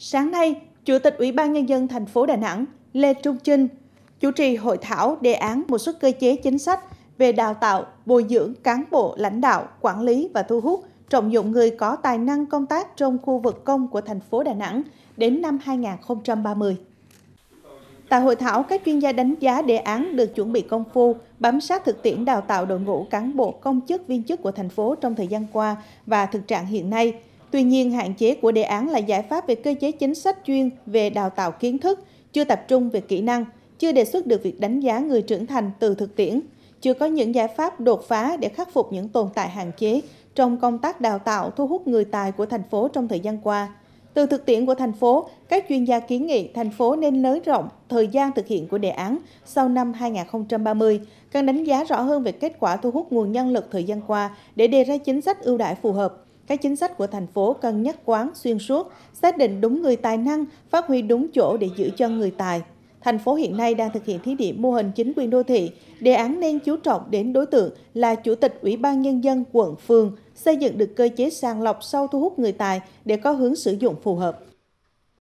Sáng nay, Chủ tịch Ủy ban Nhân dân thành phố Đà Nẵng Lê Trung Trinh chủ trì hội thảo đề án một số cơ chế chính sách về đào tạo, bồi dưỡng cán bộ lãnh đạo, quản lý và thu hút trọng dụng người có tài năng công tác trong khu vực công của thành phố Đà Nẵng đến năm 2030. Tại hội thảo, các chuyên gia đánh giá đề án được chuẩn bị công phu, bám sát thực tiễn đào tạo đội ngũ cán bộ công chức viên chức của thành phố trong thời gian qua và thực trạng hiện nay – Tuy nhiên, hạn chế của đề án là giải pháp về cơ chế chính sách chuyên về đào tạo kiến thức, chưa tập trung về kỹ năng, chưa đề xuất được việc đánh giá người trưởng thành từ thực tiễn, chưa có những giải pháp đột phá để khắc phục những tồn tại hạn chế trong công tác đào tạo thu hút người tài của thành phố trong thời gian qua. Từ thực tiễn của thành phố, các chuyên gia kiến nghị thành phố nên nới rộng thời gian thực hiện của đề án sau năm 2030, cần đánh giá rõ hơn về kết quả thu hút nguồn nhân lực thời gian qua để đề ra chính sách ưu đãi phù hợp các chính sách của thành phố cần nhất quán xuyên suốt, xác định đúng người tài năng, phát huy đúng chỗ để giữ chân người tài. Thành phố hiện nay đang thực hiện thí điểm mô hình chính quyền đô thị, đề án nên chú trọng đến đối tượng là chủ tịch Ủy ban nhân dân quận phường, xây dựng được cơ chế sàng lọc sau thu hút người tài để có hướng sử dụng phù hợp.